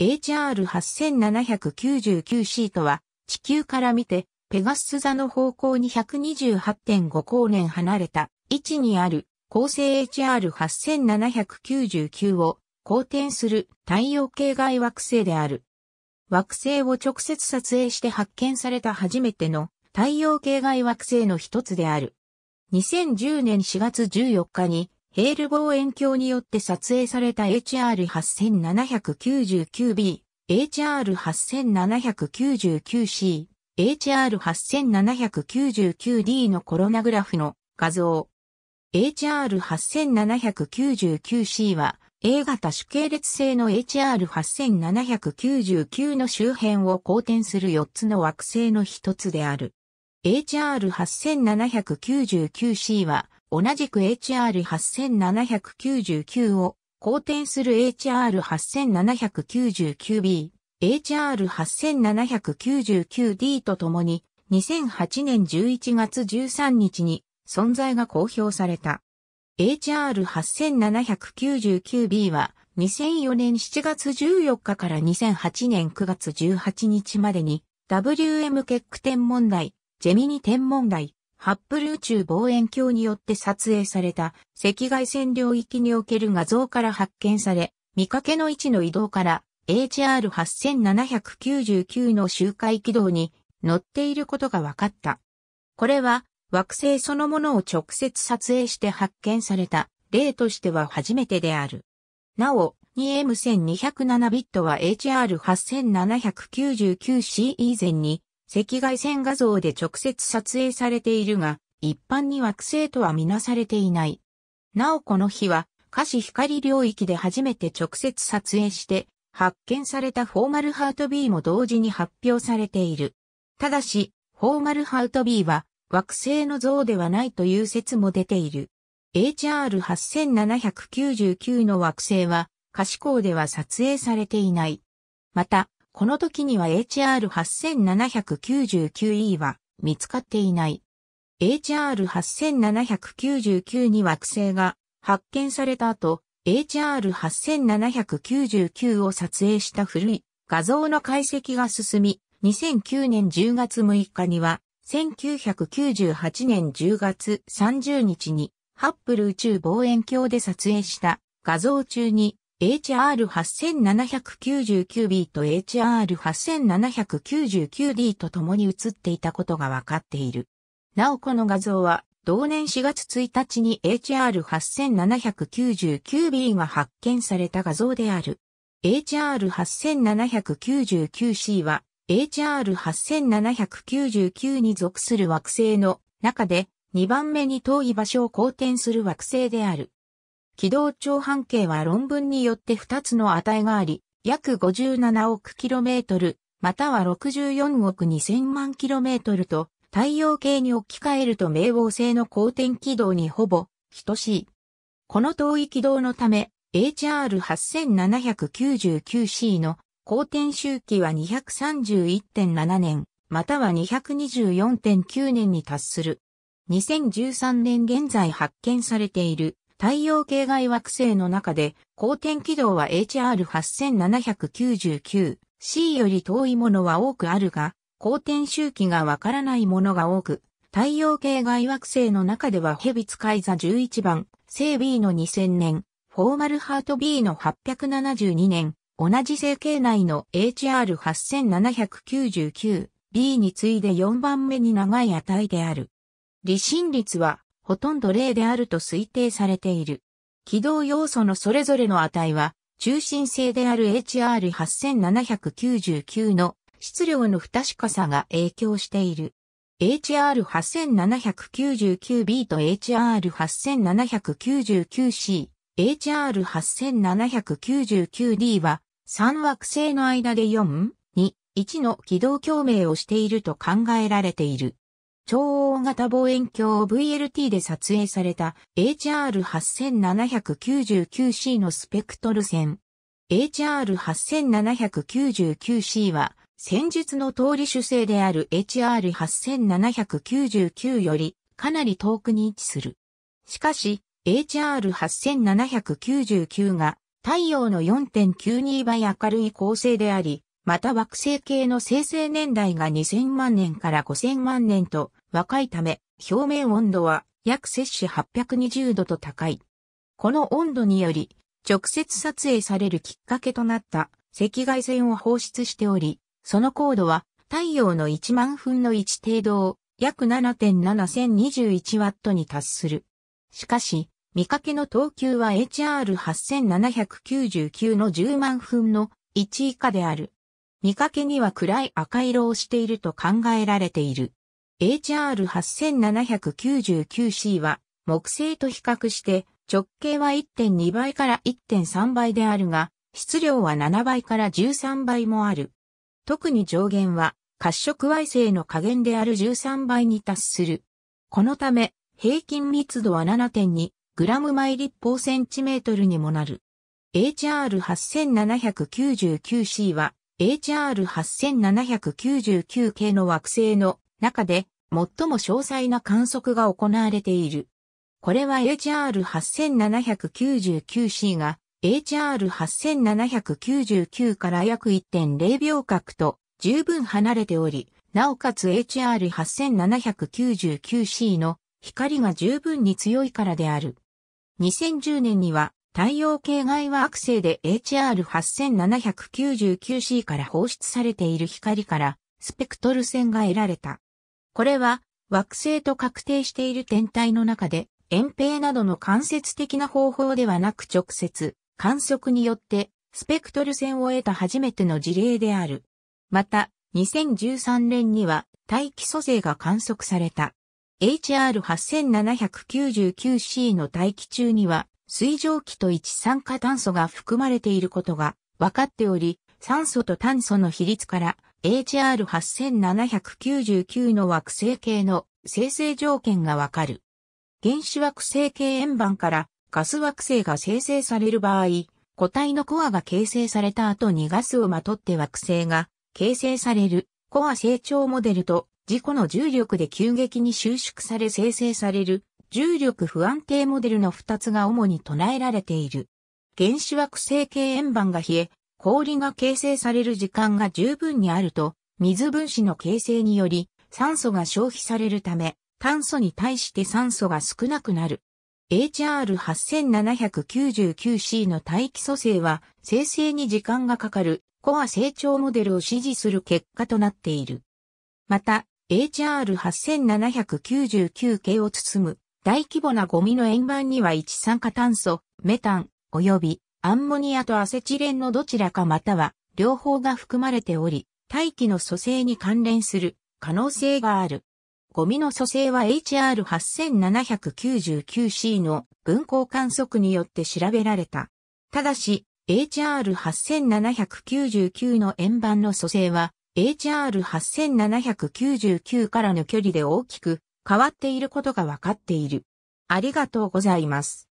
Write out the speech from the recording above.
HR8799 シートは地球から見てペガス座の方向に128.5光年離れた位置にある恒星 HR8799 を公転する太陽系外惑星である。惑星を直接撮影して発見された初めての太陽系外惑星の一つである。2010年4月14日にヘール望遠鏡によって撮影された HR8799B、HR8799C、HR8799D のコロナグラフの画像。HR8799C は A 型主系列性の HR8799 の周辺を公転する4つの惑星の一つである。HR8799C は同じく HR8799 を好転する HR8799B、HR8799D とともに2008年11月13日に存在が公表された。HR8799B は2004年7月14日から2008年9月18日までに WM 結句天文台、ジェミニ点問題、ハッブル宇宙望遠鏡によって撮影された赤外線領域における画像から発見され、見かけの位置の移動から HR8799 の周回軌道に乗っていることが分かった。これは惑星そのものを直接撮影して発見された例としては初めてである。なお、2M1207 ビットは HR8799C 以前に赤外線画像で直接撮影されているが、一般に惑星とはみなされていない。なおこの日は、可視光領域で初めて直接撮影して、発見されたフォーマルハート B も同時に発表されている。ただし、フォーマルハート B は惑星の像ではないという説も出ている。HR8799 の惑星は可視光では撮影されていない。また、この時には HR8799E は見つかっていない。HR8799 に惑星が発見された後、HR8799 を撮影した古い画像の解析が進み、2009年10月6日には、1998年10月30日に、ハッブル宇宙望遠鏡で撮影した画像中に HR8799B と HR8799D と共に写っていたことが分かっている。なおこの画像は同年4月1日に HR8799B が発見された画像である。HR8799C は HR8799 に属する惑星の中で2番目に遠い場所を公転する惑星である。軌道長半径は論文によって2つの値があり、約57億 km、または64億2000万 km と、太陽系に置き換えると冥王星の公転軌道にほぼ等しい。この遠い軌道のため、HR8799C の公転周期は231.7年、または224.9年に達する。2013年現在発見されている太陽系外惑星の中で、光転軌道は HR8799、C より遠いものは多くあるが、光転周期がわからないものが多く、太陽系外惑星の中ではヘビ使い座11番、星 B の2000年、フォーマルハート B の872年、同じ星系内の HR8799B に次いで4番目に長い値である。離心率はほとんど例であると推定されている。軌道要素のそれぞれの値は、中心性である HR8799 の質量の不確かさが影響している。HR8799B と HR8799C、HR8799D は3惑星の間で4、2、1の軌道共鳴をしていると考えられている。超大型望遠鏡 VLT で撮影された HR8799C のスペクトル線。HR8799C は戦術の通り主星である HR8799 よりかなり遠くに位置する。しかし HR8799 が太陽の4.92倍明るい恒星であり、また惑星系の生成年代が2000万年から5000万年と若いため、表面温度は約摂氏820度と高い。この温度により、直接撮影されるきっかけとなった赤外線を放出しており、その高度は太陽の1万分の1程度を約7.7021ワットに達する。しかし、見かけの等級は HR8799 の10万分の1以下である。見かけには暗い赤色をしていると考えられている。HR8799C は木星と比較して直径は1.2倍から1.3倍であるが、質量は7倍から13倍もある。特に上限は褐色矮星の下限である13倍に達する。このため、平均密度は 7.2g 毎立方センチメートルにもなる。HR8799C は HR8799 系の惑星の中で最も詳細な観測が行われている。これは HR8799C が HR8799 から約1.0秒角と十分離れており、なおかつ HR8799C の光が十分に強いからである。2010年には太陽系外惑星で HR8799C から放出されている光からスペクトル線が得られた。これは惑星と確定している天体の中で、遠平などの間接的な方法ではなく直接、観測によってスペクトル線を得た初めての事例である。また、2013年には大気組成が観測された。HR8799C の大気中には水蒸気と一酸化炭素が含まれていることが分かっており、酸素と炭素の比率から HR8799 の惑星系の生成条件がわかる。原子惑星系円盤からガス惑星が生成される場合、固体のコアが形成された後にガスをまとって惑星が形成されるコア成長モデルと事故の重力で急激に収縮され生成される重力不安定モデルの2つが主に唱えられている。原子惑星系円盤が冷え、氷が形成される時間が十分にあると、水分子の形成により酸素が消費されるため、炭素に対して酸素が少なくなる。HR8799C の大気組成は生成に時間がかかるコア成長モデルを支持する結果となっている。また、HR8799 系を包む大規模なゴミの円盤には一酸化炭素、メタン、及びアンモニアとアセチレンのどちらかまたは両方が含まれており、大気の組成に関連する可能性がある。ゴミの組成は HR8799C の分光観測によって調べられた。ただし、HR8799 の円盤の組成は HR8799 からの距離で大きく変わっていることがわかっている。ありがとうございます。